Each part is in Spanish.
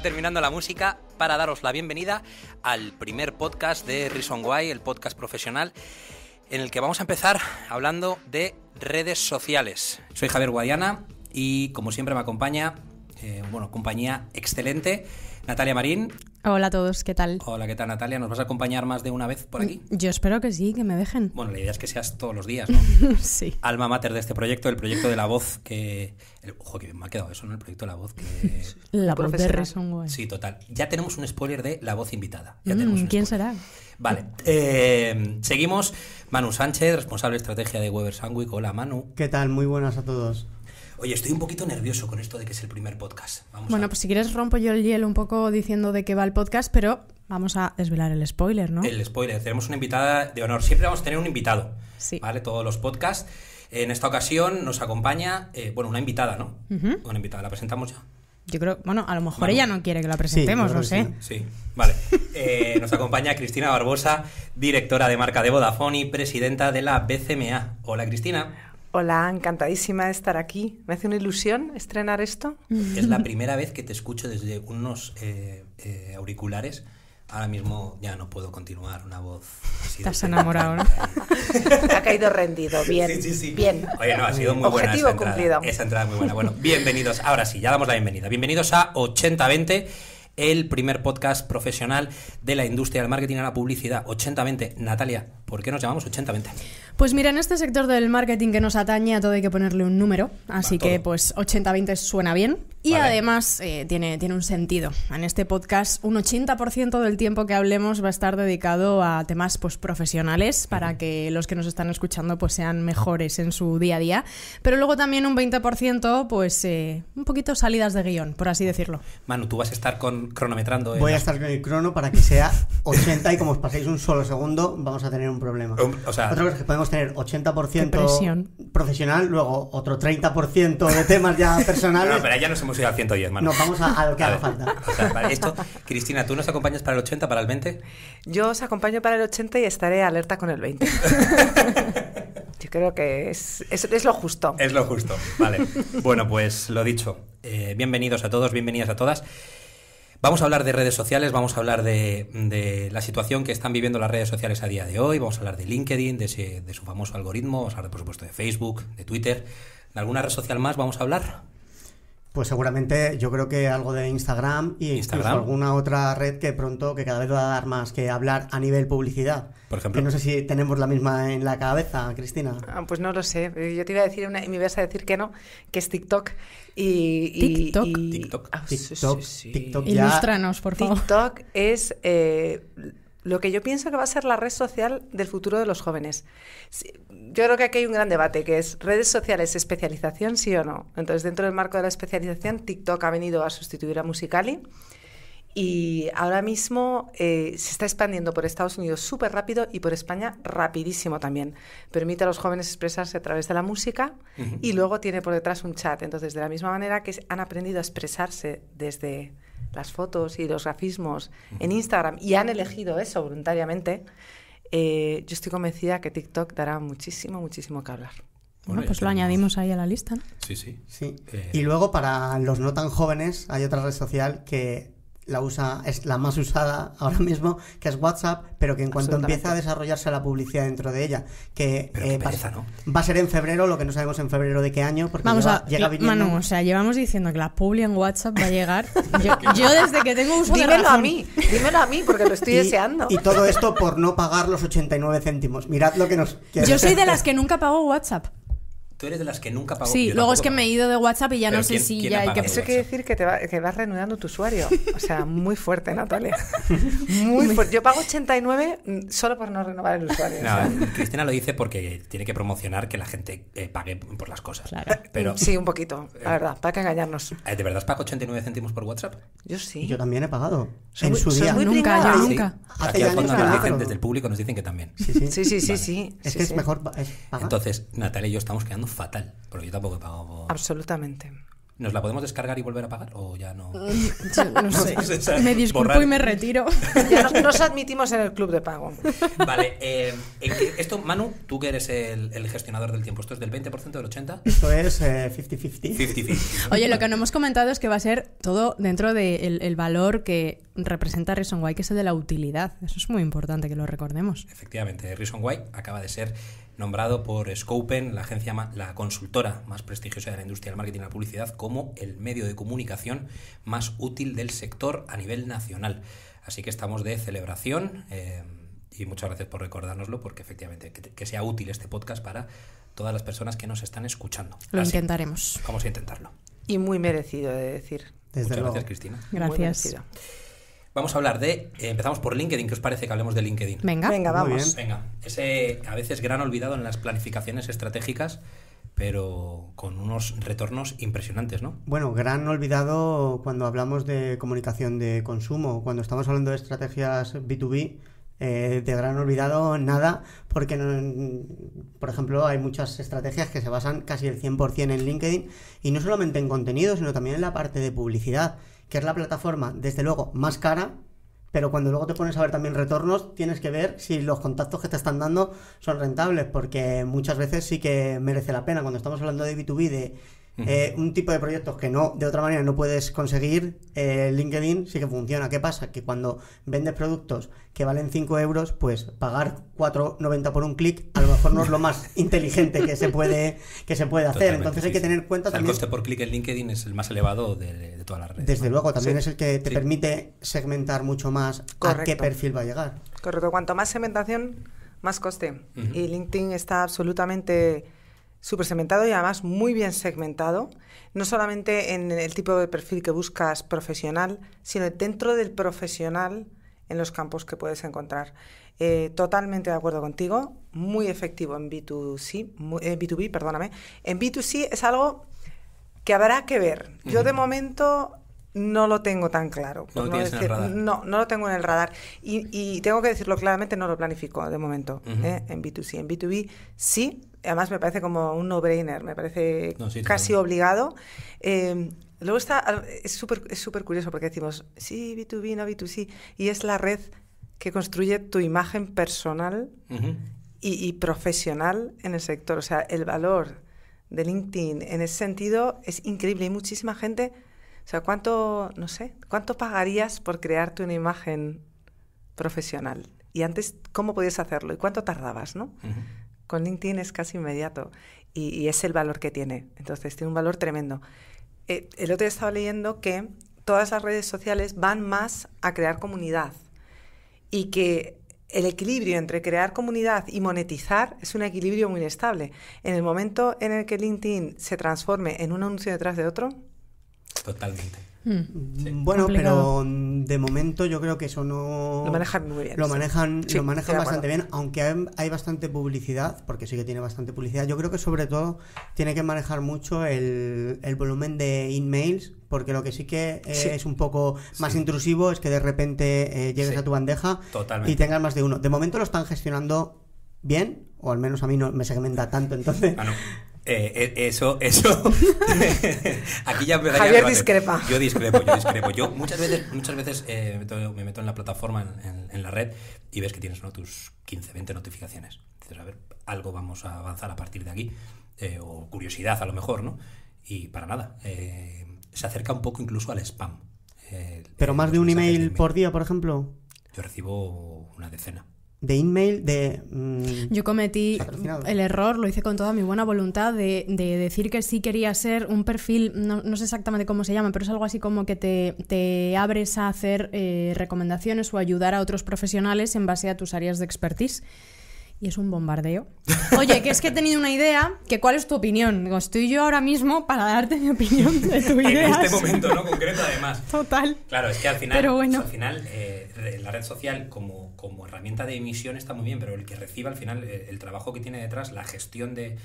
terminando la música para daros la bienvenida al primer podcast de Reason Why, el podcast profesional, en el que vamos a empezar hablando de redes sociales. Soy Javier Guadiana y como siempre me acompaña, eh, bueno, compañía excelente Natalia Marín. Hola a todos, ¿qué tal? Hola, ¿qué tal Natalia? ¿Nos vas a acompañar más de una vez por aquí? Mm, yo espero que sí, que me dejen. Bueno, la idea es que seas todos los días, ¿no? sí. Alma mater de este proyecto, el proyecto de la voz que... Ojo, que me ha quedado eso, ¿no? El proyecto de la voz que... la voz de Reson Sí, total. Ya tenemos un spoiler de la voz invitada. Mm, ¿Quién será? Vale. Eh, seguimos. Manu Sánchez, responsable de estrategia de Weber Sandwich. Hola, Manu. ¿Qué tal? Muy buenas a todos. Oye, estoy un poquito nervioso con esto de que es el primer podcast. bueno, pues si quieres rompo yo el hielo un poco diciendo de qué va el podcast, pero vamos a desvelar el spoiler, ¿no? El spoiler. Tenemos una invitada de honor. Siempre vamos a tener un invitado. Sí. ¿Vale? Todos los podcasts. En esta ocasión nos acompaña, eh, bueno, una invitada, ¿no? Una invitada. ¿La presentamos ya? Yo creo, bueno, a lo mejor ella no quiere que la presentemos, no sé. Sí, vale. Eh, nos acompaña Cristina Barbosa, directora de marca de Vodafone y presidenta de la BCMA. Hola, Cristina. Hola, encantadísima de estar aquí. Me hace una ilusión estrenar esto. Es la primera vez que te escucho desde unos eh, eh, auriculares. Ahora mismo ya no puedo continuar, una voz. Así Estás enamorado, ¿no? ha caído rendido, bien. Sí, sí, sí. Bien. Oye, no, ha sido muy buena Objetivo cumplido. Esa entrada muy buena. Bueno, bienvenidos, ahora sí, ya damos la bienvenida. Bienvenidos a 8020, el primer podcast profesional de la industria del marketing a la publicidad. 8020, Natalia, ¿por qué nos llamamos 8020? Pues mira, en este sector del marketing que nos atañe a todo hay que ponerle un número, así que pues 80-20 suena bien, y además eh, tiene, tiene un sentido. En este podcast, un 80% del tiempo que hablemos va a estar dedicado a temas pues, profesionales para que los que nos están escuchando pues, sean mejores en su día a día. Pero luego también un 20%, pues eh, un poquito salidas de guión, por así decirlo. Manu, tú vas a estar con, cronometrando. ¿eh? Voy a estar con el crono para que sea 80 y como os paséis un solo segundo, vamos a tener un problema. O sea, Otra cosa es que podemos tener 80% profesional, luego otro 30% de temas ya personales. No, pero ya hemos ido al 110, mano. Nos vamos a, lo que haga falta. Cristina, ¿tú nos acompañas para el 80, para el 20? Yo os acompaño para el 80 y estaré alerta con el 20. Yo creo que es, es, lo justo. Es lo justo, vale. bueno, pues lo dicho. Eh, bienvenidos a todos, bienvenidas a todas. Vamos a hablar de redes sociales, vamos a hablar de, de, la situación que están viviendo las redes sociales a día de hoy, vamos a hablar de LinkedIn, de, de su famoso algoritmo, vamos a hablar por supuesto de Facebook, de Twitter, de alguna red social más vamos a hablar. Pues seguramente yo creo que algo de Instagram y e alguna otra red que pronto, que cada vez va a dar más que hablar a nivel publicidad. Por ejemplo. no sé si tenemos la misma en la cabeza, Cristina. Ah, pues no lo sé. Yo te iba a decir una y me ibas a decir que no, que es TikTok. TikTok. TikTok. Ah, TikTok, ya. Ilústranos, por favor. TikTok es. Eh, lo que yo pienso que va a ser la red social del futuro de los jóvenes yo creo que aquí hay un gran debate, que es redes sociales, especialización, sí o no. Entonces, dentro del marco de la especialización, TikTok ha venido a sustituir a Musicali. Y ahora mismo eh, se está expandiendo por Estados Unidos súper rápido y por España rapidísimo también. Permite a los jóvenes expresarse a través de la música y luego tiene por detrás un chat. Entonces, de la misma manera que han aprendido a expresarse desde las fotos y los grafismos en Instagram y han elegido eso voluntariamente, eh, yo estoy convencida que TikTok dará muchísimo, muchísimo que hablar. Bueno, pues lo añadimos ahí a la lista. Sí, sí. Eh, y luego para los no tan jóvenes hay otra red social que la usa, es la más usada ahora mismo, que es WhatsApp, pero que en cuanto empieza a desarrollarse la publicidad dentro de ella, que eh, va, a ser en febrero, lo que no sabemos en febrero de qué año, porque Vamos a, Manu, o sea, llevamos diciendo que la publi en WhatsApp va a llegar. yo, desde que tengo un dímelo a mí, dímelo a mí, porque lo estoy deseando. Y todo esto por no pagar los 89 céntimos. Mirad lo que nos... Yo soy de las que nunca pago WhatsApp. Tú eres de las que nunca pagó. Sí, luego es que me he ido de WhatsApp y ya no sé si ya hay que... Eso quiere decir que, te vas reanudando tu usuario. O sea, muy fuerte, Natalia. Muy Yo pago 89 mm, solo por no renovar el usuario. Cristina lo dice porque tiene que promocionar que la gente eh, pague por las cosas. sí, un poquito, la verdad, eh, para que engañarnos. Eh, ¿De verdad pago 89 céntimos por WhatsApp? Yo sí. Yo también he pagado. en su día. nunca, nunca. desde el público nos dicen que también. Sí, sí, sí, sí. es mejor. Entonces, Natalia y yo estamos quedando fatal, Pero yo tampoco he Absolutamente. ¿Nos la podemos descargar y volver a pagar? ¿O ya no? Mm, no sé. me disculpo y me retiro. nos, admitimos en el club de pago. Vale. Eh, esto, Manu, tú que eres el, gestionador del tiempo, ¿esto es del 20% del 80%? Esto es 50-50. Eh, Oye, lo que no hemos comentado es que va a ser todo dentro del valor que representa Reason Why, que es el de la utilidad. Eso es muy importante que lo recordemos. Efectivamente, Reason Why acaba de ser nombrado por Scopen, la agencia, la consultora más prestigiosa de la industria del marketing y la publicidad, como el medio de comunicación más útil del sector a nivel nacional. Así que estamos de celebración eh, y muchas gracias por recordárnoslo, porque efectivamente que, sea útil este podcast para todas las personas que nos están escuchando. Lo intentaremos. Vamos a intentarlo. Y muy merecido, de decir. Muchas gracias, Cristina. Gracias. Vamos a hablar de. Eh, empezamos por LinkedIn. ¿Qué os parece que hablemos de LinkedIn? Venga, Venga vamos. Ese a veces gran olvidado en las planificaciones estratégicas, pero con unos retornos impresionantes, ¿no? Bueno, gran olvidado cuando hablamos de comunicación de consumo, cuando estamos hablando de estrategias B2B. Eh, te gran olvidado nada porque, por ejemplo, hay muchas estrategias que se basan casi el 100% en LinkedIn y no solamente en contenido, sino también en la parte de publicidad que es la plataforma, desde luego, más cara, pero cuando luego te pones a ver también retornos, tienes que ver si los contactos que te están dando son rentables, porque muchas veces sí que merece la pena. Cuando estamos hablando de B2B, de eh, un tipo de proyectos que no de otra manera no puedes conseguir, eh, LinkedIn sí que funciona. ¿Qué pasa? Que cuando vendes productos que valen 5 euros, pues pagar 4,90 por un clic a lo mejor no es lo más inteligente que se puede, que se puede hacer. Entonces hay que tener en cuenta también... El coste por clic en LinkedIn es el más elevado de, de todas las redes. Desde luego, también es el que te permite segmentar mucho más a qué perfil va a llegar. Correcto, cuanto más segmentación, más coste. Y LinkedIn está absolutamente súper segmentado y además muy bien segmentado, no solamente en el tipo de perfil que buscas profesional, sino dentro del profesional en los campos que puedes encontrar. Eh, totalmente de acuerdo contigo, muy efectivo en B2C, B2B, eh, perdóname. En B2C es algo que habrá que ver. Yo de momento no lo tengo tan claro. No, no, no, lo tengo en el radar. Y, tengo que decirlo claramente, no lo planifico de momento ¿eh? en B2C. En B2B sí, además me parece como un no-brainer, me parece casi obligado. Eh, luego está, ah, es súper es curioso porque decimos, sí, B2B, no B2C, y es la red que construye tu imagen personal y, profesional en el sector. O sea, el valor de LinkedIn en ese sentido es increíble. Hay muchísima gente. O sea, ¿cuánto, no sé, cuánto pagarías por crearte una imagen profesional? Y antes, ¿cómo podías hacerlo? ¿Y cuánto tardabas, no? Con LinkedIn es casi inmediato y, es el valor que tiene. Entonces, tiene un valor tremendo. Eh, el otro día estaba leyendo que todas las redes sociales van más a crear comunidad y que el equilibrio entre crear comunidad y monetizar es un equilibrio muy estable, En el momento en el que LinkedIn se transforme en un anuncio detrás de otro. Totalmente. Mm. bueno, pero de momento yo creo que eso no. Lo manejan muy bien. Lo manejan, lo manejan bastante bien, aunque hay, bastante publicidad, porque sí que tiene bastante publicidad. Yo creo que sobre todo tiene que manejar mucho el, volumen de emails, porque lo que sí que eh, es un poco más intrusivo es que de repente eh, llegues a tu bandeja y tengas más de uno. De momento lo están gestionando bien, o al menos a mí no me segmenta tanto, entonces. Ah, eh, eh, eso, eso. Javier discrepa. Yo discrepo, yo discrepo. Yo muchas veces, muchas veces eh, me, meto, en la plataforma, en, la red, y ves que tienes ¿no? tus 15, 20 notificaciones. Dices, a ver, algo vamos a avanzar a partir de aquí, o curiosidad a lo mejor, ¿no? Y para nada. se acerca un poco incluso al spam. ¿Pero más de un email por día, por ejemplo? Yo recibo una decena de email de... Mm, yo cometí el error, lo hice con toda mi buena voluntad, de, de decir que sí quería ser un perfil, no, sé exactamente cómo se llama, pero es algo así como que te, te abres a hacer eh, recomendaciones o ayudar a otros profesionales en base a tus áreas de expertise. Y es un bombardeo. Oye, que es que he tenido una idea, que cuál es tu opinión. Digo, estoy yo ahora mismo para darte mi opinión de tu idea. en este momento, ¿no? Concreto, además. Total. Claro, es que al final, al final eh, la red social como como herramienta de emisión está muy bien, pero el que reciba al final eh, el trabajo que tiene detrás, la gestión de,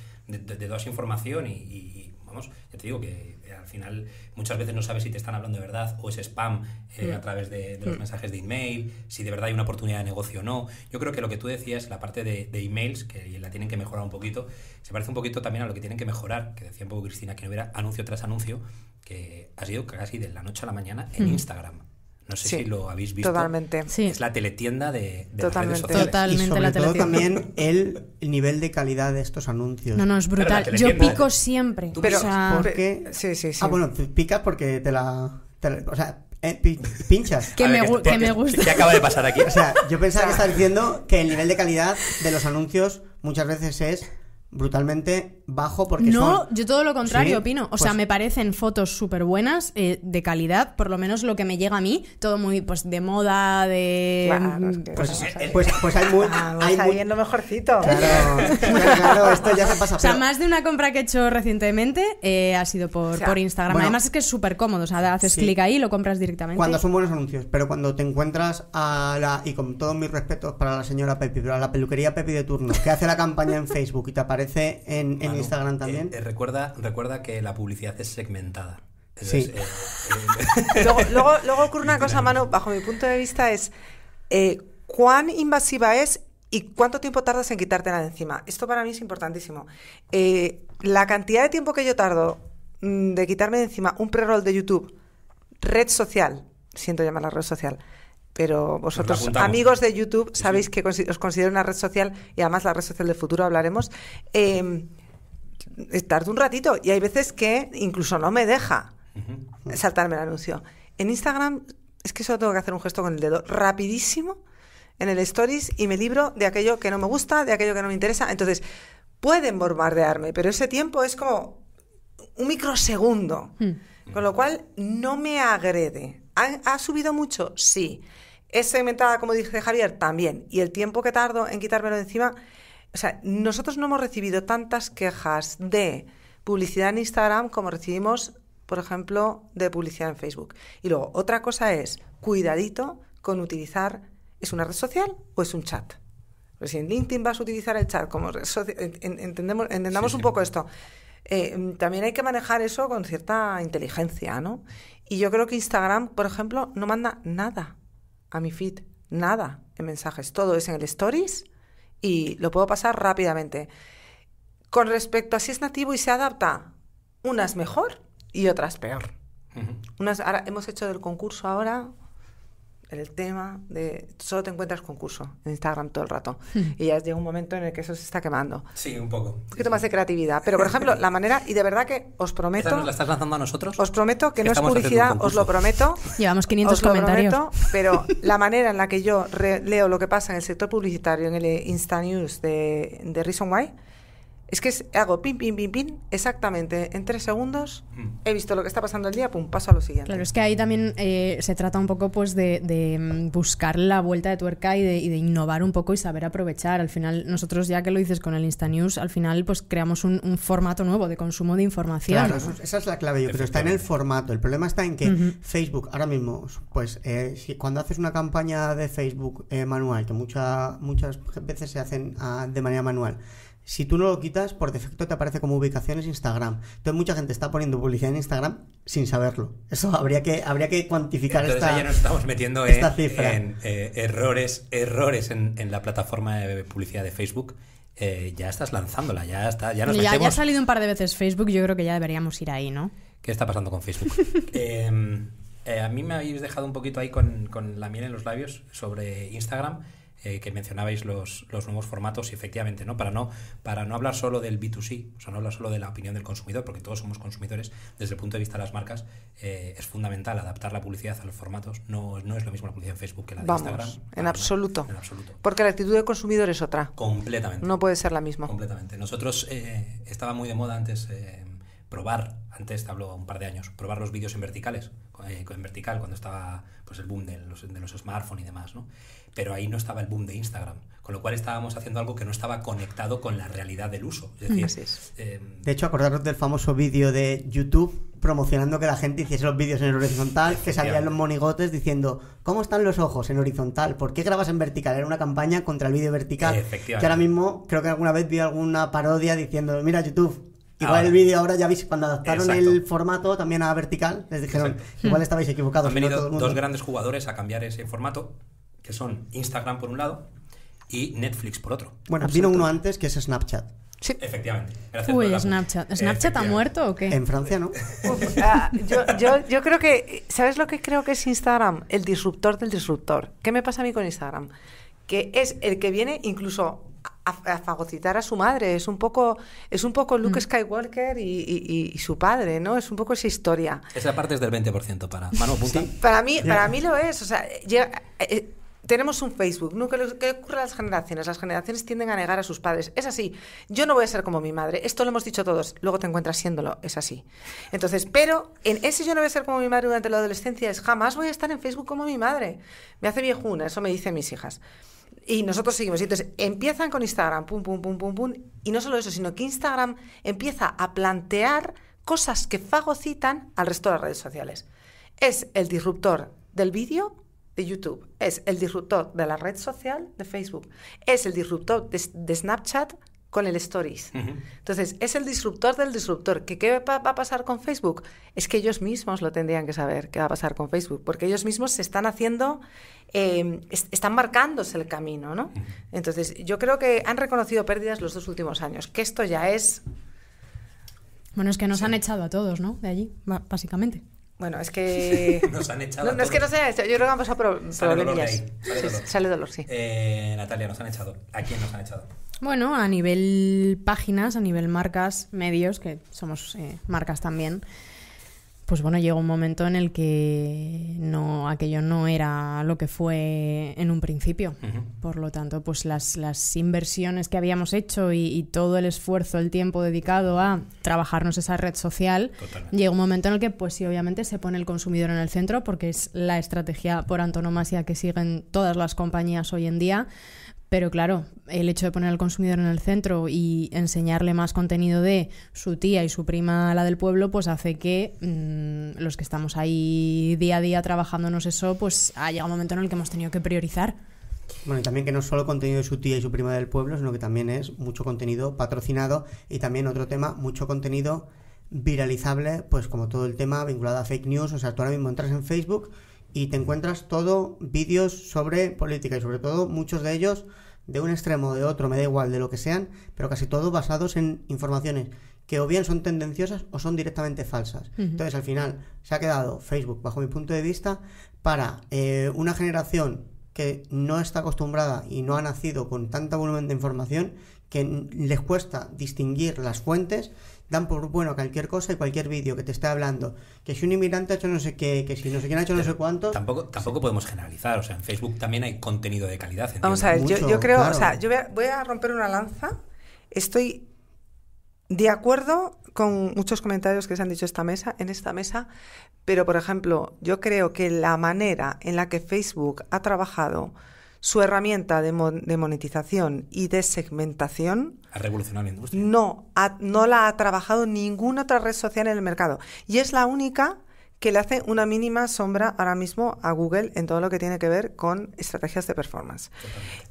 toda esa información y, vamos, ya te digo que eh, al final muchas veces no sabes si te están hablando de verdad o es spam eh, mm. a través de, los mm. mensajes de email, si de verdad hay una oportunidad de negocio o no. Yo creo que lo que tú decías, la parte de, emails, que la tienen que mejorar un poquito, se parece un poquito también a lo que tienen que mejorar, que decía un poco Cristina, que no hubiera anuncio tras anuncio, que ha sido casi de la noche a la mañana en mm. Instagram. No sé si lo habéis visto. Totalmente. Es la teletienda de, de totalmente. totalmente y sobre todo también el nivel de calidad de estos anuncios. No, no, es brutal. Yo pico siempre. Pero, o sea... sí, sí, sí. Ah, bueno, picas porque te la... o sea, eh, pinchas. Que, me, que, que, me, gusta. ¿Qué acaba de pasar aquí? O sea, yo pensaba que estaba diciendo que el nivel de calidad de los anuncios muchas veces es brutalmente bajo porque no yo todo lo contrario opino o sea pues me parecen fotos súper buenas eh, de calidad por lo menos lo que me llega a mí todo muy pues de moda de mm, pues, eh, pues, pues, hay muy ah, hay lo mejorcito claro, claro, esto ya se pasa o sea más de una compra que he hecho recientemente eh, ha sido por, Instagram además es que es súper cómodo o sea haces clic ahí y lo compras directamente cuando son buenos anuncios pero cuando te encuentras a la y con todos mis respetos para la señora Pepi pero a la peluquería Pepi de turno que hace la campaña en Facebook y te aparece en, Instagram eh, también. Eh, recuerda, recuerda que la publicidad es segmentada. Eh, luego, ocurre una cosa, mano bajo mi punto de vista es cuán invasiva es y cuánto tiempo tardas en quitártela de encima. Esto para mí es importantísimo. la cantidad de tiempo que yo tardo mm, de quitarme de encima un pre-roll de YouTube, red social, siento llamarla red social, pero vosotros, amigos de YouTube, sabéis que os considero una red social y además la red social del futuro hablaremos. Eh, tardo un ratito y hay veces que incluso no me deja saltarme el anuncio. En Instagram es que solo tengo que hacer un gesto con el dedo rapidísimo en el stories y me libro de aquello que no me gusta, de aquello que no me interesa. Entonces, pueden bombardearme, pero ese tiempo es como un microsegundo. Hmm. Con lo cual, no me agrede ¿Ha, subido mucho? Sí. ¿Es segmentada, como dice Javier? También. Y el tiempo que tardo en quitármelo encima. O sea, nosotros no hemos recibido tantas quejas de publicidad en Instagram como recibimos, por ejemplo, de publicidad en Facebook. Y luego, otra cosa es, cuidadito con utilizar, ¿es una red social o es un chat? si pues en LinkedIn vas a utilizar el chat como entendemos, entendamos un poco esto. Eh, mm, también hay que manejar eso con cierta inteligencia, ¿no? Y yo creo que Instagram, por ejemplo, no manda nada a mi feed, nada en mensajes. Todo es en el Stories y lo puedo pasar rápidamente. Con respecto a si es nativo y se adapta, unas mejor y otras peor. unas, ahora, hemos hecho del concurso ahora el tema de solo te encuentras concurso en Instagram todo el rato y ya llega un momento en el que eso se está quemando. Sí, un poco. Un poquito más de creatividad, pero por ejemplo, la manera y de verdad que os prometo la estás lanzando a nosotros? Os prometo que, no es publicidad, os lo prometo. Llevamos 500 comentarios. pero la manera en la que yo leo lo que pasa en el sector publicitario en el Insta News de Reason Why es que hago pim, pim, pim, pim, exactamente en tres segundos mm. he visto lo que está pasando el día, pum, paso a lo siguiente. Claro, es que ahí también eh, se trata un poco pues de, mm, buscar la vuelta de tuerca y de, innovar un poco y saber aprovechar. Al final, nosotros ya que lo dices con el Insta News, al final pues creamos un, formato nuevo de consumo de información. Claro, esa es la clave, yo está en el formato. El problema está en que Facebook ahora mismo, pues eh, si, cuando haces una campaña de Facebook eh, manual, que muchas veces se hacen ah, de manera manual, si tú no lo quitas, por defecto te aparece como ubicaciones Instagram. Entonces mucha gente está poniendo publicidad en Instagram sin saberlo. Eso habría que, habría que cuantificar Entonces, esta, ya nos estamos metiendo ¿eh? esta en, cifra. Eh, errores, errores en, la plataforma de publicidad de Facebook. Eh, ya estás lanzándola, ya está, ya nos ya ha salido un par de veces Facebook, yo creo que ya deberíamos ir ahí, ¿no? ¿Qué está pasando con Facebook? Em, a mí me habéis dejado un poquito ahí con, con la miel en los labios sobre Instagram. Eh, que mencionabais los, nuevos formatos y efectivamente, ¿no? Para, ¿no? para no hablar solo del B2C, o sea, no hablar solo de la opinión del consumidor, porque todos somos consumidores, desde el punto de vista de las marcas eh, es fundamental adaptar la publicidad a los formatos. No, no es lo mismo la publicidad en Facebook que la de Instagram. En absoluto. en absoluto. Porque la actitud del consumidor es otra. Completamente. No puede ser la misma. Completamente. Nosotros eh, estaba muy de moda antes probar, antes te hablo un par de años, probar los vídeos en verticales, en vertical, cuando estaba pues el boom de los, de los smartphones y demás, ¿no? pero ahí no estaba el boom de Instagram. Con lo cual estábamos haciendo algo que no estaba conectado con la realidad del uso. Em, de hecho, acordaros del famoso vídeo de YouTube promocionando que la gente hiciese los vídeos en horizontal, que salían los monigotes diciendo, ¿cómo están los ojos en horizontal? ¿Por qué grabas en vertical? Era una campaña contra el vídeo vertical. Que ahora mismo creo que alguna vez vi alguna parodia diciendo, mira YouTube, Igual ah, el vídeo ahora ya veis, cuando adaptaron el formato también a vertical, les dijeron, igual estabais equivocados. Han venido dos grandes jugadores a cambiar ese formato que son Instagram por un lado y Netflix por otro. Bueno, vino uno antes que es Snapchat. Sí. Efectivamente. Uy, Snapchat. ¿Snapchat ha muerto o qué? En Francia no. Ah, yo, yo, creo que. ¿Sabes lo que creo que es Instagram? El disruptor del disruptor. ¿Qué me pasa a mí con Instagram? Que es el que viene incluso a, fagocitar a su madre. Es un poco, es un poco Luke mm. Skywalker y, su padre, ¿no? Es un poco esa historia. Esa parte es del 20% para Manu ¿Sí? Para mí, para mí lo es. O sea, yo, tenemos un Facebook. ¿no? ¿Qué, que ocurre a las generaciones? Las generaciones tienden a negar a sus padres. Es así. Yo no voy a ser como mi madre. Esto lo hemos dicho todos. Luego te encuentras siéndolo. Es así. Entonces, pero en ese yo no voy a ser como mi madre durante la adolescencia es jamás voy a estar en Facebook como mi madre. Me hace viejuna. Eso me dicen mis hijas. Y nosotros seguimos. entonces empiezan con Instagram, pum, pum, pum, pum, pum. Y no solo eso, sino que Instagram empieza a plantear cosas que fagocitan al resto de las redes sociales. Es el disruptor del vídeo de YouTube, es el disruptor de la red social de Facebook, es el disruptor de, Snapchat con el Stories. Entonces, es el disruptor del disruptor. ¿Qué va a pasar con Facebook? Es que ellos mismos lo tendrían que saber, qué va a pasar con Facebook, porque ellos mismos se están haciendo, em, están marcándose el camino, ¿no? Entonces, yo creo que han reconocido pérdidas los dos últimos años, que esto ya es... Bueno, es que nos han echado a todos, ¿no? De allí, básicamente. Bueno, es que. Nos han echado. No, no es que no sea Yo creo que han pasado problemas. sale Dolor sí, sale dolor, sí. Eh, Natalia, nos han echado. ¿A quién nos han echado? Bueno, a nivel páginas, a nivel marcas, medios, que somos eh, marcas también pues bueno, llegó un momento en el que no, aquello no era lo que fue en un principio. Por lo tanto, pues las, inversiones que habíamos hecho y, todo el esfuerzo, el tiempo dedicado a trabajarnos esa red social, llega llegó un momento en el que, pues sí, obviamente se pone el consumidor en el centro porque es la estrategia por antonomasia que siguen todas las compañías hoy en día. Pero claro, el hecho de poner al consumidor en el centro y enseñarle más contenido de su tía y su prima, la del pueblo, pues hace que mm, los que estamos ahí día a día trabajándonos eso, pues ha llegado un momento en el que hemos tenido que priorizar. Bueno, y también que no es solo contenido de su tía y su prima del pueblo, sino que también es mucho contenido patrocinado y también otro tema, mucho contenido viralizable, pues como todo el tema vinculado a fake news. O sea, tú ahora mismo entras en Facebook y te encuentras todo vídeos sobre política y sobre todo muchos de ellos de un extremo o de otro, me da igual de lo que sean, pero casi todos basados en informaciones que o bien son tendenciosas o son directamente falsas. Entonces al final se ha quedado Facebook, bajo mi punto de vista, para eh, una generación que no está acostumbrada y no ha nacido con tanta volumen de información que les cuesta distinguir las fuentes dan por bueno cualquier cosa y cualquier vídeo que te esté hablando. Que si un inmigrante ha hecho no sé qué, que si no sé quién ha hecho no sé cuánto. Tampoco, tampoco podemos generalizar. O sea, en Facebook también hay contenido de calidad. Vamos a ver, yo, creo, o sea, yo voy a, romper una lanza. Estoy de acuerdo con muchos comentarios que se han dicho esta mesa, en esta mesa, pero por ejemplo, yo creo que la manera en la que Facebook ha trabajado su herramienta de, monetización y de segmentación. Ha revolucionado la industria. No, no la ha trabajado ninguna otra red social en el mercado. Y es la única que le hace una mínima sombra ahora mismo a Google en todo lo que tiene que ver con estrategias de performance.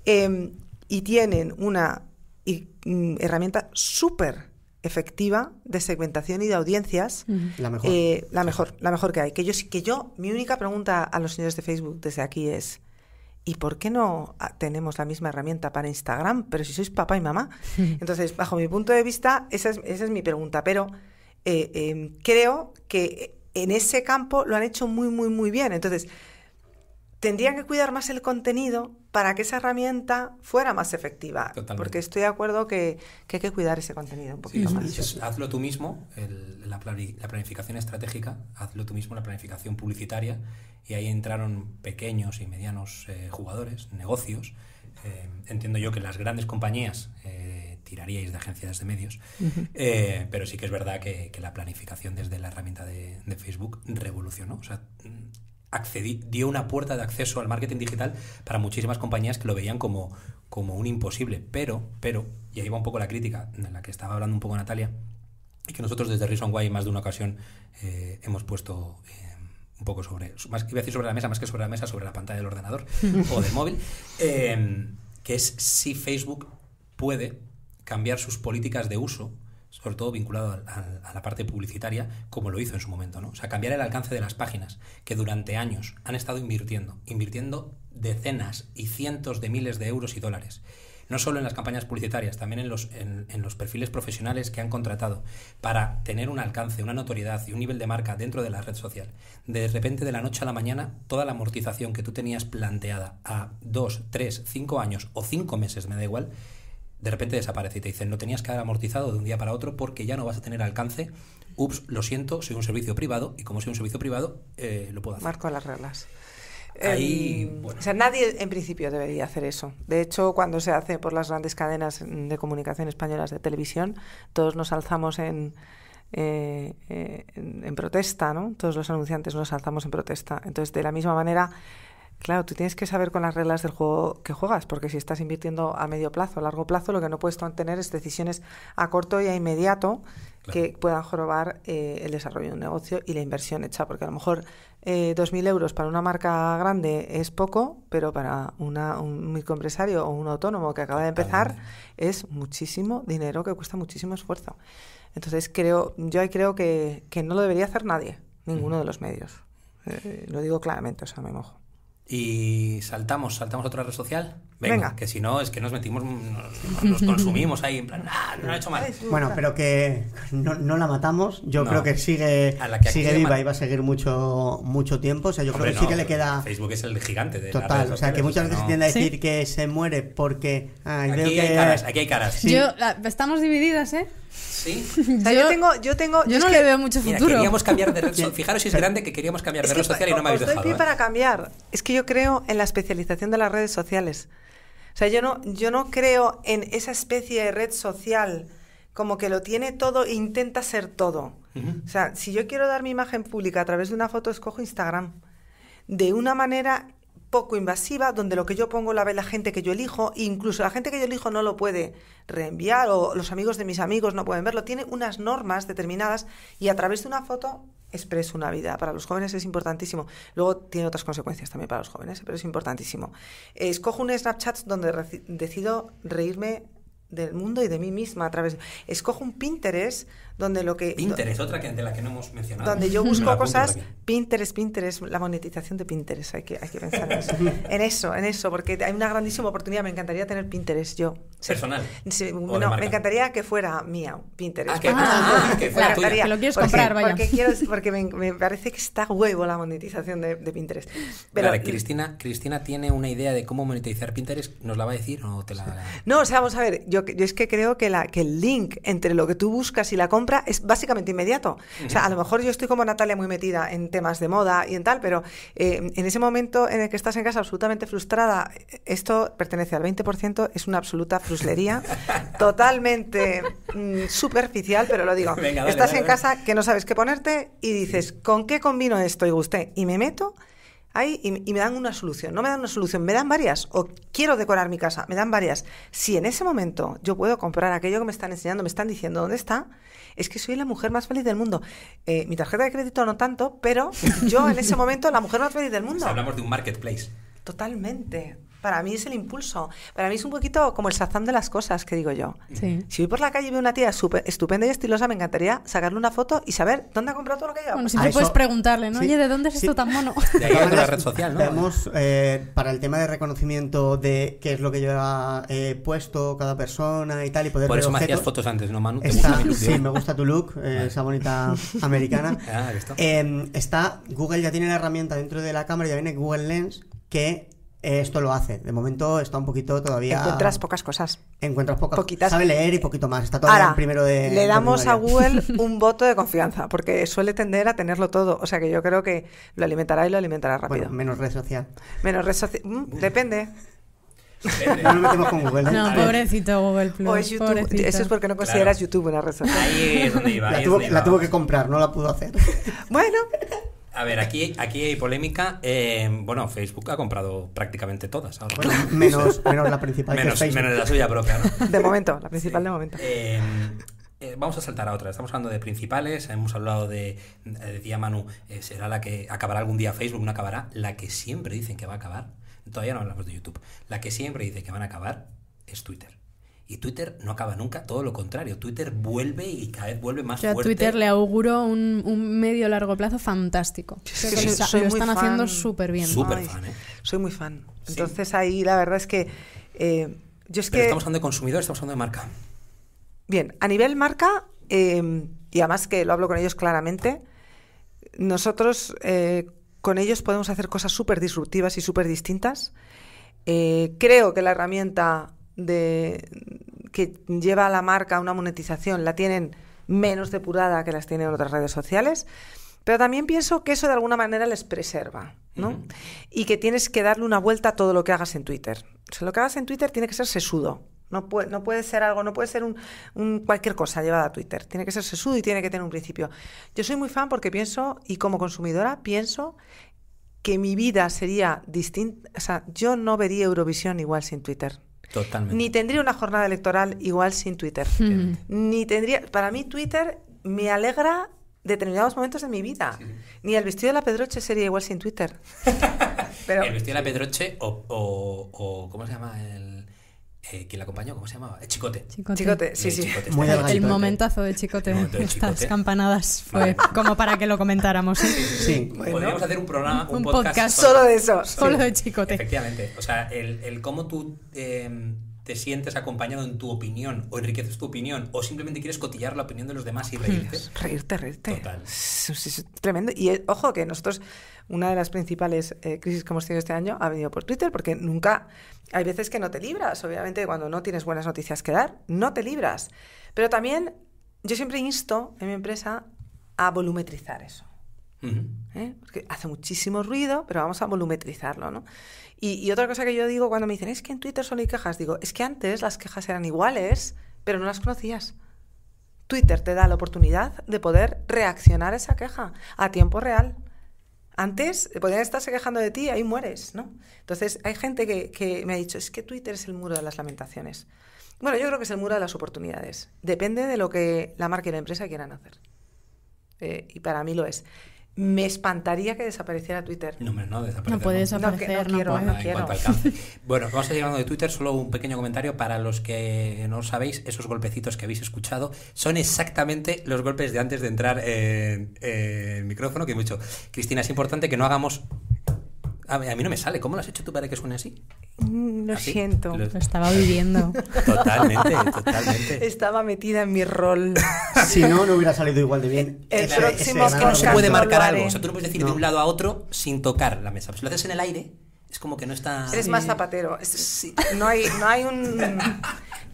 Em, y tienen una mm, herramienta súper efectiva de segmentación y de audiencias. La mejor. Eh, la mejor, la mejor que hay. Que yo, que yo, mi única pregunta a los señores de Facebook desde aquí es, ¿y por qué no ah, tenemos la misma herramienta para Instagram? Pero si sois papá y mamá. Entonces, bajo mi punto de vista, esa es, mi pregunta. Pero eh, em, creo que en ese campo lo han hecho muy, muy, muy bien. Entonces, tendrían mm. que cuidar más el contenido para que esa herramienta fuera más efectiva. Porque estoy de acuerdo que, hay que cuidar ese contenido un poquito más. hazlo tú mismo, la, planificación estratégica, hazlo tú mismo, la planificación publicitaria, y ahí entraron pequeños y medianos eh, jugadores, negocios. Eh, entiendo yo que las grandes compañías eh, tiraríais de agencias de medios, pero sí que es verdad que, la planificación desde la herramienta de, de Facebook revolucionó. O sea, dio una puerta de acceso al marketing digital para muchísimas compañías que lo veían como, como un imposible. Pero, pero, y ahí va un poco la crítica de la que estaba hablando un poco Natalia, y que nosotros desde Reason Why más de una ocasión eh, hemos puesto eh, un poco sobre, más que decir sobre la mesa, más que sobre la mesa, sobre la pantalla del ordenador o del móvil, eh, que es si Facebook puede cambiar sus políticas de uso sobre todo vinculado a la parte publicitaria, como lo hizo en su momento. ¿no? O sea, cambiar el alcance de las páginas, que durante años han estado invirtiendo, invirtiendo decenas y cientos de miles de euros y dólares no solo en las campañas publicitarias, también en los, en, en, los perfiles profesionales que han contratado para tener un alcance, una notoriedad y un nivel de marca dentro de la red social. De repente, de la noche a la mañana, toda la amortización que tú tenías planteada a dos, tres, cinco años o cinco meses, me da igual, de repente desaparece y te dicen, no tenías que haber amortizado de un día para otro porque ya no vas a tener alcance. Ups, lo siento, soy un servicio privado y como soy un servicio privado, eh, lo puedo hacer. Marco las reglas. Em, o sea, nadie en principio debería hacer eso. De hecho, cuando se hace por las grandes cadenas mm, de comunicación españolas de televisión, todos nos alzamos eh, eh, en, en, protesta, ¿no? Todos los anunciantes nos alzamos en protesta. Entonces, de la misma manera, Claro, tú tienes que saber con las reglas del juego que juegas, porque si estás invirtiendo a medio plazo, a largo plazo, lo que no puedes tener es decisiones a corto y a inmediato que puedan jorobar eh, el desarrollo de un negocio y la inversión hecha, porque a lo mejor eh, dos 2.000 euros para una marca grande es poco, pero para un microempresario o un autónomo que acaba de empezar es muchísimo dinero que cuesta muchísimo esfuerzo. Entonces creo, yo ahí creo que, que no lo debería hacer nadie, ninguno de los medios. Eh, lo digo claramente, o sea, me mojo. Y saltamos, saltamos a otra red social. Venga, que si no, es que nos metimos, nos, consumimos ahí, en plan, ah, no lo hecho mal. Bueno, pero que no, la matamos, yo creo que sigue, sigue viva y va a seguir mucho, mucho tiempo, o sea, yo creo que sí que le queda... Facebook es el gigante de Total, o sea, que muchas veces tiende a decir que se muere porque... aquí, hay caras, aquí hay caras, estamos divididas, ¿eh? Sí. yo, tengo, yo tengo, yo no le veo mucho futuro. queríamos cambiar Fijaros si es grande que queríamos cambiar de red social y no me habéis dejado. Estoy aquí para ¿eh? cambiar. Es que yo creo en la especialización de las redes sociales. O sea, yo no, yo no creo en esa especie de red social como que lo tiene todo e intenta ser todo. O sea, si yo quiero dar mi imagen pública a través de una foto, escojo Instagram. De una manera poco invasiva, donde lo que yo pongo la ve la gente que yo elijo, e incluso la gente que yo elijo no lo puede reenviar o los amigos de mis amigos no pueden verlo, tiene unas normas determinadas y a través de una foto expreso una vida. Para los jóvenes es importantísimo. Luego tiene otras consecuencias también para los jóvenes, pero es importantísimo. Escojo un Snapchat donde decido reírme del mundo y de mí misma a través. Escojo un Pinterest donde lo que... Pinterest, otra que, de la que no hemos mencionado. Donde yo busco cosas, Pinterest, Pinterest, la monetización de Pinterest, hay que, hay que pensar en eso. en eso, porque hay una grandísima oportunidad, me encantaría tener Pinterest yo. ¿Personal? me encantaría que fuera mía, Pinterest. que, lo quieres porque, vaya. Porque, me, parece que está huevo la monetización de, Pinterest. Cristina, Cristina tiene una idea de cómo monetizar Pinterest, ¿nos la va a decir o te la...? No, o sea, vamos a ver, yo, yo es que creo que, la, que el link entre lo que tú buscas y la compra es básicamente inmediato. O sea, a lo mejor yo estoy como Natalia muy metida en temas de moda y en tal, pero eh, en ese momento en el que estás en casa absolutamente frustrada, esto pertenece al 20%, es una absoluta fruslería, totalmente mm, superficial, pero lo digo. estás en casa que no sabes qué ponerte y dices, ¿con qué combino esto y guste? Y me meto y, me dan una solución. No me dan una solución, me dan varias. O quiero decorar mi casa, me dan varias. Si en ese momento yo puedo comprar aquello que me están enseñando, me están diciendo dónde está, es que soy la mujer más feliz del mundo. Eh, mi tarjeta de crédito no tanto, pero yo en ese momento la mujer más feliz del mundo. hablamos de un marketplace. Totalmente. Para mí es el impulso. Para mí es un poquito como el sazán de las cosas, que digo yo. Si voy por la calle y veo una tía estupenda y estilosa, me encantaría sacarle una foto y saber dónde ha comprado todo lo que lleva. Bueno, siempre puedes preguntarle, ¿no? Oye, ¿de dónde es esto tan mono? De ahí la red social, ¿no? Vemos, eh, para el tema de reconocimiento de qué es lo que lleva eh, puesto cada persona y tal, y poder Por eso me hacías fotos antes, ¿no, Manu? sí, me gusta tu look, eh, esa bonita americana. Ah, está. Em, está, Google ya tiene la herramienta dentro de la cámara, ya viene Google Lens, que esto lo hace. De momento está un poquito todavía. Encuentras pocas cosas. Encuentras pocas Poquitas. Sabe leer y poquito más. Está todo. primero de. Le damos a Google un voto de confianza, porque suele tender a tenerlo todo. O sea que yo creo que lo alimentará y lo alimentará rápido. menos red social. Menos red social. Mm, depende. No lo metemos con Google. ¿eh? No, pobrecito Google Plus. Eso es porque no consideras YouTube una red social. Ahí es donde La, tuvo, la tuvo, que comprar, no la pudo hacer. Bueno, a ver, aquí, aquí hay polémica. Eh, bueno, Facebook ha comprado prácticamente todas. menos, menos, la principal. menos, de la suya propia. ¿no? De momento, la principal de momento. Eh, eh, vamos a saltar a otra. Estamos hablando de principales, hemos hablado de, decía Manu, será la que acabará algún día Facebook, no acabará. La que siempre dicen que va a acabar, todavía no hablamos de YouTube, la que siempre dice que van a acabar es Twitter. Y Twitter no acaba nunca, todo lo contrario. Twitter vuelve y cada vez vuelve más Twitter le auguro un, medio largo plazo fantástico. lo, están haciendo súper bien. Súper fan, ¿eh? Soy muy fan. Entonces ahí la verdad es que. Eh, es Pero que... estamos hablando de consumidor, estamos hablando de marca. Bien, a nivel marca, em, y además que lo hablo con ellos claramente, nosotros eh, con ellos podemos hacer cosas súper disruptivas y súper distintas. creo que la herramienta que lleva a la marca una monetización la tienen menos depurada que las tienen otras redes sociales. Pero también pienso que eso de alguna manera les preserva, ¿no? Y que tienes que darle una vuelta a todo lo que hagas en Twitter. lo que hagas en Twitter tiene que ser sesudo. No puede, no puede ser algo, no puede ser cualquier cosa llevada a Twitter. Tiene que ser sesudo y tiene que tener un principio. Yo soy muy fan porque pienso, y como consumidora, pienso que mi vida sería distinta. O sea, yo no vería Eurovisión igual sin Twitter. Totalmente. Ni tendría una jornada electoral igual sin Twitter. Ni tendría. Para mí, Twitter me alegra determinados momentos de mi vida. Ni el vestido de la Pedroche sería igual sin Twitter. Pero, el vestido de la Pedroche o, o ¿Cómo se llama? El eh, ¿Quién la acompañó? ¿Cómo se llamaba? Eh, Chicote. Chicote. sí, eh, sí. el momentazo de Chicote, estas campanadas, fue como para que lo comentáramos. Sí, sí, sí. Podríamos hacer un programa, un, podcast, solo de eso. Solo de Chicote. Efectivamente. O sea, el, el cómo tú em, te sientes acompañado en tu opinión, o enriqueces tu opinión, o simplemente quieres cotillar la opinión de los demás y reírte. Reírte, reírte. Total. Sí, es tremendo. Y ojo, que nosotros una de las principales eh, crisis que hemos tenido este año ha venido por Twitter, porque nunca, hay veces que no te libras, obviamente cuando no tienes buenas noticias que dar, no te libras. Pero también yo siempre insto en mi empresa a volumetrizar eso. ¿Eh? Porque hace muchísimo ruido, pero vamos a volumetrizarlo, ¿no? Y, y, otra cosa que yo digo cuando me dicen, es que en Twitter solo hay quejas, digo, es que antes las quejas eran iguales, pero no las conocías. Twitter te da la oportunidad de poder reaccionar a esa queja a tiempo real. Antes eh, podían estarse quejando de ti y ahí mueres, ¿no? Entonces hay gente que, me ha dicho, es que Twitter es el muro de las lamentaciones. Bueno, yo creo que es el muro de las oportunidades. Depende de lo que la marca y la empresa quieran hacer. Eh, y para mí lo es me espantaría que desapareciera Twitter. No, no No puede desaparecer. Bueno, vamos a ir hablando de Twitter. Solo un pequeño comentario para los que no sabéis. Esos golpecitos que habéis escuchado son exactamente los golpes de antes de entrar en, el micrófono que he dicho, Cristina, es importante que no hagamos a mí, no me sale. ¿Cómo lo has hecho tú para que suene así? Mm, lo siento. Lo... estaba viviendo. Totalmente, totalmente. Estaba metida en mi rol. si no, no hubiera salido igual de bien. El próximo es que no se puede marcar algo. O sea, tú no puedes decir de un lado a otro sin tocar la mesa. Si pues lo haces en el aire, es como que no está... Eres más zapatero. No hay, no hay un...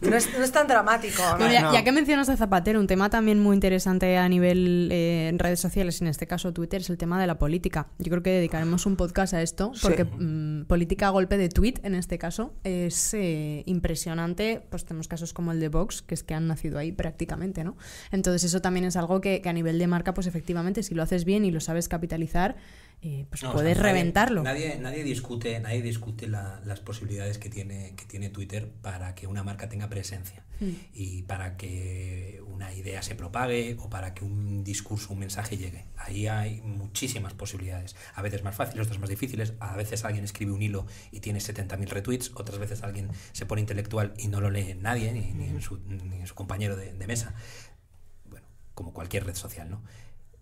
No es, tan dramático. ya, que mencionas a Zapatero, un tema también muy interesante a nivel eh, en redes sociales, en este caso Twitter, es el tema de la política. Yo creo que dedicaremos un podcast a esto, porque mm, política a golpe de tweet, en este caso, es eh, impresionante. Pues tenemos casos como el de Vox, que es que han nacido ahí prácticamente, ¿no? Entonces eso también es algo que a nivel de marca, pues efectivamente, si lo haces bien y lo sabes capitalizar, eh, pues puedes reventarlo. Nadie, discute, nadie discute las posibilidades que tiene, que tiene Twitter para que una marca tenga presencia hmm. y para que una idea se propague o para que un discurso, un mensaje llegue. Ahí hay muchísimas posibilidades. A veces más fáciles, otras más difíciles. A veces alguien escribe un hilo y tiene 70.000 retweets. Otras veces alguien se pone intelectual y no lo lee nadie, ni, ni, en, hmm. su, compañero de, de mesa. Bueno, como cualquier red social, ¿no?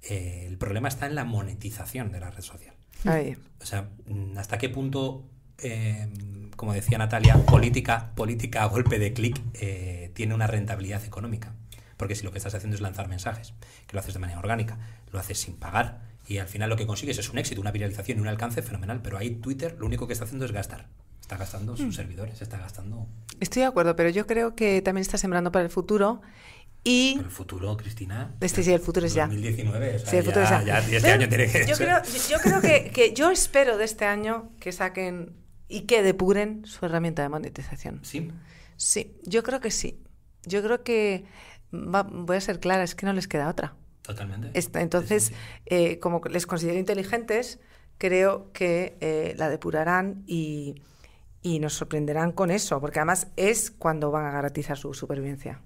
Eh, el problema está en la monetización de la red social. Ahí. O sea, mm, hasta qué punto, eh, como decía Natalia, política, política a golpe de clic eh, tiene una rentabilidad económica. Porque si lo que estás haciendo es lanzar mensajes, que lo haces de manera orgánica, lo haces sin pagar, y al final lo que consigues es un éxito, una viralización y un alcance fenomenal, pero ahí Twitter lo único que está haciendo es gastar. Está gastando sus mm. servidores, está gastando... Estoy de acuerdo, pero yo creo que también está sembrando para el futuro y el futuro, Cristina. Este sí, el futuro es ya. 2019, ya, ya. ya este año tiene yo creo, yo creo que, yo espero de este año que saquen y que depuren su herramienta de monetización. Sí. Sí, yo creo que sí. Yo creo que voy a ser clara, es que no les queda otra. Totalmente. entonces, eh, como les considero inteligentes, creo que eh, la depurarán y, y nos sorprenderán con eso, porque además es cuando van a garantizar su supervivencia.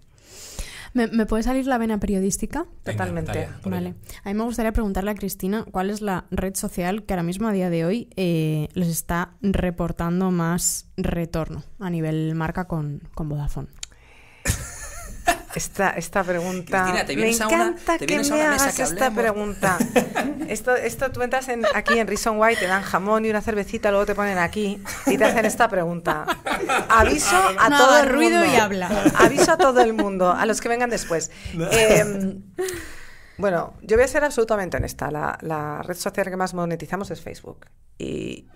¿Me, puede salir la vena periodística? Totalmente. vale. A mí me gustaría preguntarle a Cristina cuál es la red social que ahora mismo, a día de hoy, eh, les está reportando más retorno a nivel marca con, con Vodafone. Esta, esta pregunta. me encanta que me hagas esta pregunta. Esto, esto tú entras aquí en Reason White, te dan jamón y una cervecita, luego te ponen aquí y te hacen esta pregunta. Aviso a todo el ruido mundo. y habla. Aviso a todo el mundo, a los que vengan después. Em, bueno, yo voy a ser absolutamente honesta. la red social que más monetizamos es Facebook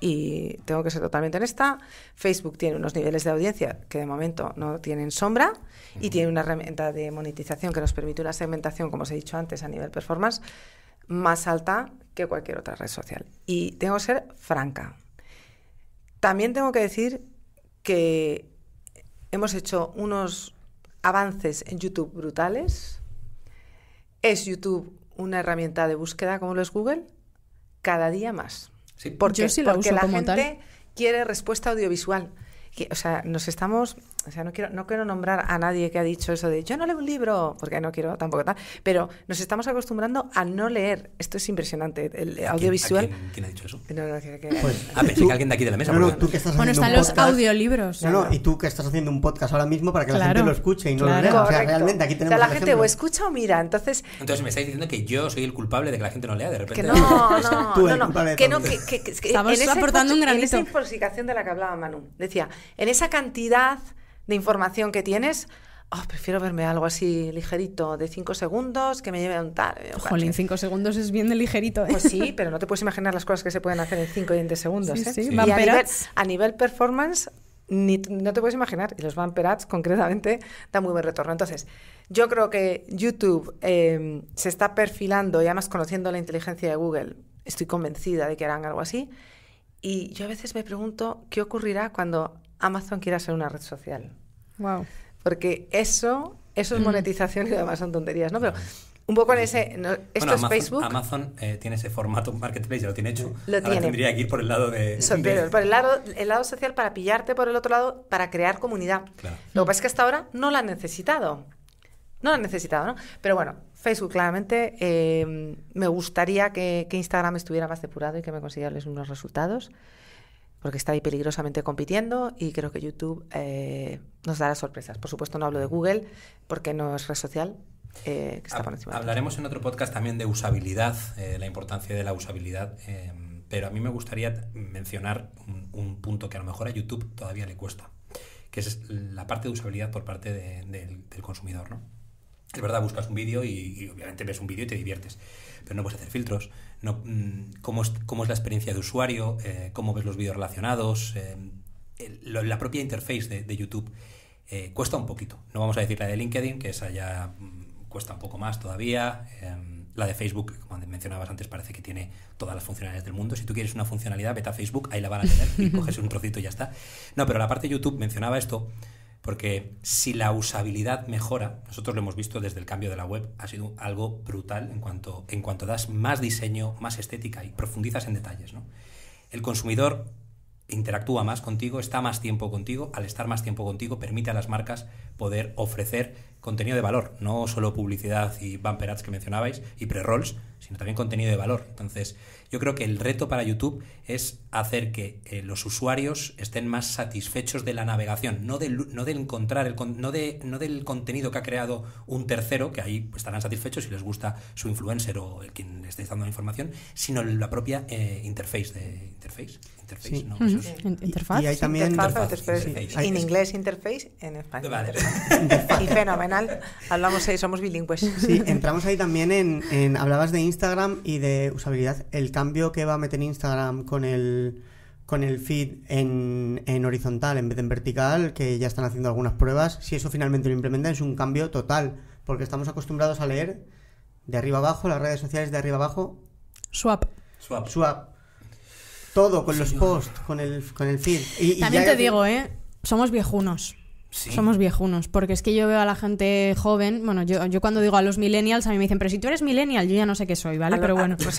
y, tengo que ser totalmente honesta, Facebook tiene unos niveles de audiencia que de momento no tienen sombra y tiene una herramienta de monetización que nos permite una segmentación, como os he dicho antes, a nivel performance, más alta que cualquier otra red social. Y tengo que ser franca. También tengo que decir que hemos hecho unos avances en YouTube brutales. Es YouTube una herramienta de búsqueda como lo es Google, cada día más. Sí, porque, la la gente quiere respuesta audiovisual. o sea, nos estamos o sea, no quiero, no quiero nombrar a nadie que ha dicho eso de yo no leo un libro, porque no quiero tampoco tal, pero nos estamos acostumbrando a no leer. Esto es impresionante, el audiovisual. Quién, ha dicho eso? No, no, que, pues, ah, que alguien de aquí de la mesa. bueno, están los audiolibros. No, y tú que estás haciendo un podcast ahora mismo para que la gente lo escuche y no lo lea. O sea, realmente aquí tenemos. O sea, la gente o escucha o mira, entonces. Entonces me estáis diciendo que yo soy el culpable de que la gente no lea de repente. no, no, no, no, no, que no, estamos aportando un granito. esa de la que hablaba Manu, decía, en esa cantidad de información que tienes, ah, prefiero verme algo así ligerito, de 5 segundos, que me lleve a un tal. Jolín, 5 segundos es bien ligerito. ¿eh? Pues sí, pero no te puedes imaginar las cosas que se pueden hacer en 5 y 20 segundos. ¿eh? a, nivel, performance, no te puedes imaginar. Y los vamperats concretamente, dan muy buen retorno. Entonces, yo creo que YouTube em, se está perfilando y además conociendo la inteligencia de Google, estoy convencida de que harán algo así. Y yo a veces me pregunto qué ocurrirá cuando Amazon quiera ser una red social. Wow. Porque eso, eso es mm. monetización y además son tonterías, ¿no? Pero un poco en ese. esto es Facebook. Amazon eh, tiene ese formato marketplace, ya lo tiene hecho. Lo tiene. tendría que ir por el lado de. por el lado, el lado social para pillarte por el otro lado, para crear comunidad. Lo que pasa es que hasta ahora no la han necesitado. No la han necesitado, ¿no? Pero bueno, Facebook, claramente, eh, me gustaría que, que, Instagram estuviera más depurado y que me consiguieran unos resultados porque está ahí peligrosamente compitiendo y creo que YouTube eh, nos dará sorpresas. Por supuesto no hablo de Google porque no es red social. Eh, que está por encima hablaremos en otro podcast también de usabilidad, eh, la importancia de la usabilidad, em, pero a mí me gustaría mencionar un, punto que a lo mejor a YouTube todavía le cuesta, que es la parte de usabilidad por parte del, consumidor. ¿no? Es verdad, buscas un vídeo y, obviamente ves un vídeo y te diviertes pero no puedes hacer filtros. No, mm, cómo, es, la experiencia de usuario, eh, cómo ves los vídeos relacionados, eh, la propia interface de, YouTube eh, cuesta un poquito. No vamos a decir la de LinkedIn, que esa ya mm, cuesta un poco más todavía. Em, la de Facebook, como mencionabas antes, parece que tiene todas las funcionalidades del mundo. Si tú quieres una funcionalidad, vete a Facebook, ahí la van a tener y coges un trocito y ya está. No, pero la parte de YouTube mencionaba esto porque si la usabilidad mejora, nosotros lo hemos visto desde el cambio de la web, ha sido algo brutal en cuanto, en cuanto das más diseño, más estética y profundizas en detalles. El consumidor interactúa más contigo, está más tiempo contigo, al estar más tiempo contigo permite a las marcas poder ofrecer contenido de valor, no solo publicidad y bumper ads que mencionabais y pre-rolls, sino también contenido de valor. Entonces, yo creo que el reto para YouTube es hacer que eh, los usuarios estén más satisfechos de la navegación, no del, no del encontrar, el, no, de, no del contenido que ha creado un tercero, que ahí estarán satisfechos si les gusta su influencer o el quien le esté dando la información, sino la propia eh, interface de interface. Interface, ¿no? Y, también interface. en inglés interface, en español. Vale. y fenomenal hablamos ahí, somos bilingües. Sí, entramos ahí también en, hablabas de Instagram y de usabilidad, el cambio que va a meter Instagram con el con el feed en, horizontal en vez de en vertical, que ya están haciendo algunas pruebas, si eso finalmente lo implementan es un cambio total, porque estamos acostumbrados a leer de arriba abajo, las redes sociales de arriba abajo. Swap. Swap. Swap. Todo, con los posts, con el, con el feed. También te digo, ¿eh? Somos viejunos. Somos viejunos, porque es que yo veo a la gente joven, bueno, yo, cuando digo a los millennials, a mí me dicen, pero si tú eres millennial, yo ya no sé qué soy, ¿vale? pero bueno. Pues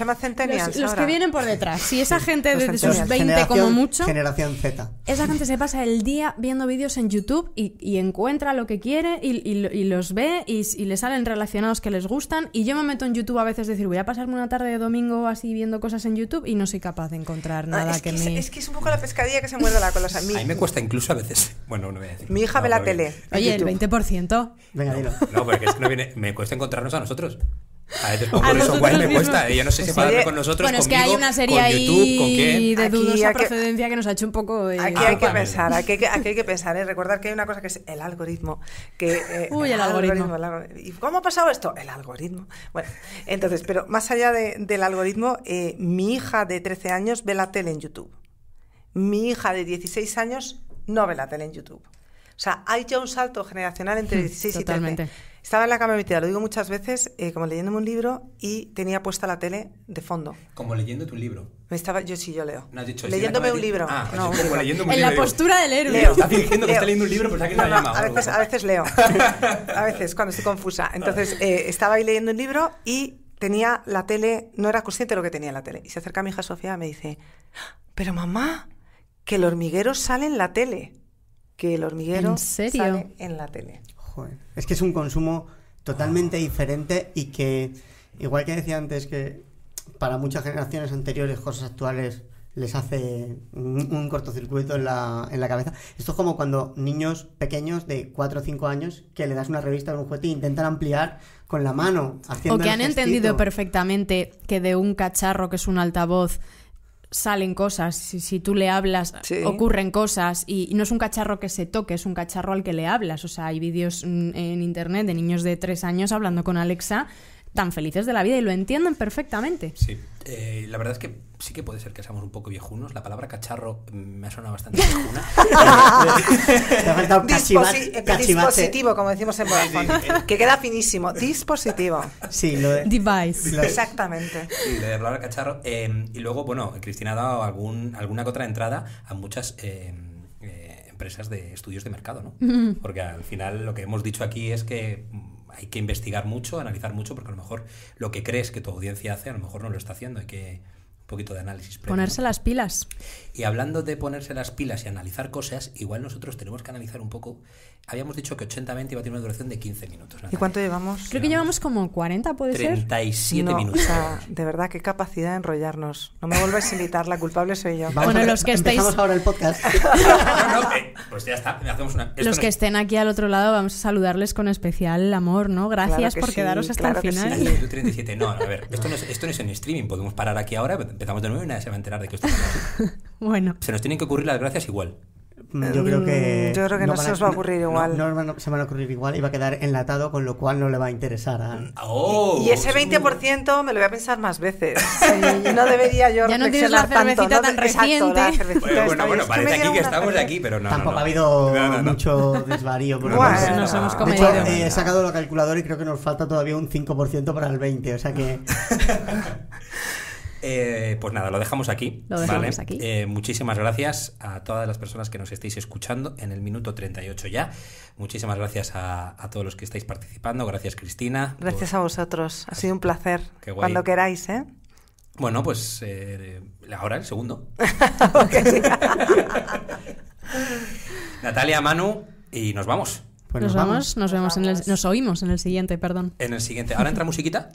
los, que vienen por detrás, si esa gente desde sus 20 como mucho... Generación Z. Esa gente se pasa el día viendo vídeos en YouTube y, encuentra lo que quiere y, los ve y, le salen relacionados que les gustan y yo me meto en YouTube a veces decir, voy a pasarme una tarde de domingo así viendo cosas en YouTube y no soy capaz de encontrar nada que, me... Es que es un poco la pescadilla que se muerde la cola. A mí me cuesta incluso a veces... Bueno, no voy a Mi hija ve la tele. Oye, el 20%. Venga, dilo. No, porque es que no viene. Me cuesta encontrarnos a nosotros. A veces por eso me cuesta. Yo no sé si pues para con nosotros. Bueno, es que hay una serie YouTube, ahí de dudosa procedencia que nos ha hecho un poco. aquí, hay que, pensar, aquí, hay que pensar. Recordar que hay una cosa que es el algoritmo. Eh, Uy, el, algoritmo. algoritmo. ¿Y cómo ha pasado esto? El algoritmo. Bueno, entonces, pero más allá del algoritmo, eh, mi hija de 13 años ve la tele en YouTube. Mi hija de 16 años no ve la tele en YouTube. O sea, hay ya un salto generacional entre 16 hmm, y 13. Estaba en la cama metida, lo digo muchas veces, eh, como leyéndome un libro y tenía puesta la tele de fondo. Como leyendo tu libro. Me estaba, yo sí, yo leo. leyéndome un libro. en la postura del héroe. Está que está leyendo un libro, pero pues no, A veces, a veces leo. a veces, cuando estoy confusa. Entonces, eh, estaba ahí leyendo un libro y tenía la tele, no era consciente de lo que tenía la tele. Y se acerca a mi hija Sofía y me dice, ¡Ah! pero mamá, que el hormigueros sale en la tele que el hormiguero sale en la tele. Es que es un consumo totalmente diferente y que, igual que decía antes, que para muchas generaciones anteriores, cosas actuales les hace un, cortocircuito en la, en la, cabeza. Esto es como cuando niños pequeños de 4 o 5 años que le das una revista a un juguete e intentan ampliar con la mano. Haciendo o que han entendido perfectamente que de un cacharro que es un altavoz salen cosas, si, tú le hablas ocurren cosas y, y, no es un cacharro que se toque, es un cacharro al que le hablas. O sea, hay vídeos mm, en internet de niños de tres años hablando con Alexa tan felices de la vida y lo entienden perfectamente. Sí, eh, la verdad es que sí que puede ser que seamos un poco viejunos. La palabra cacharro me ha sonado bastante viejuna. Eh, dispositivo, como decimos en Vodafone. que queda finísimo. Dispositivo. Sí, lo de... Device. Lo de... Exactamente. la palabra cacharro. Eh, y luego, bueno, Cristina ha dado algún, alguna que otra entrada a muchas... empresas de estudios de mercado, ¿no? Porque al final lo que hemos dicho aquí es que hay que investigar mucho, analizar mucho, porque a lo mejor lo que crees que tu audiencia hace, a lo mejor no lo está haciendo, hay que un poquito de análisis. ponerse las pilas. Y hablando de ponerse las pilas y analizar cosas, igual nosotros tenemos que analizar un poco Habíamos dicho que 80-20 iba a tener una duración de 15 minutos. ¿Y cuánto llevamos? Creo que llevamos como 40, ¿puede ser? 37 minutos. de verdad, qué capacidad de enrollarnos. No me vuelvas a invitar, la culpable soy yo. bueno, los que estáis... ahora el podcast. pues ya está, los que estén aquí al otro lado, vamos a saludarles con especial amor, ¿no? Gracias por quedaros hasta el final. 37, no, a ver, esto no, es, esto no es en streaming, podemos parar aquí ahora, empezamos de nuevo y nadie se va a enterar de que esto bueno. Se nos tienen que ocurrir las gracias igual. Mm, mm, yo creo que. no, se os va a ocurrir igual. No, se se van a ocurrir igual y va a quedar enlatado, con lo cual no le va a interesar. A... Ah, oh, y, ese 20% me lo voy a pensar más veces. no debería yo ya no tienes la cervecita tan reciente. bueno, bueno, parece aquí que estamos de aquí, pero no. Tampoco ha habido mucho desvarío. Por bueno, nos hemos de hecho, eh, he sacado la calculadora y creo que nos falta todavía un 5% para el 20%, o sea que. Eh, pues nada, lo dejamos aquí. Eh, muchísimas gracias a todas las personas que nos estáis escuchando en el minuto 38 ya. Muchísimas gracias a, todos los que estáis participando. Gracias, Cristina. Gracias a vosotros. Ha sido un placer. Qué Cuando queráis, ¿eh? Bueno, pues eh, ahora el segundo. Natalia, Manu, y nos vamos nos, nos vemos en el, nos oímos en el siguiente, perdón. En el siguiente. ¿Ahora entra musiquita?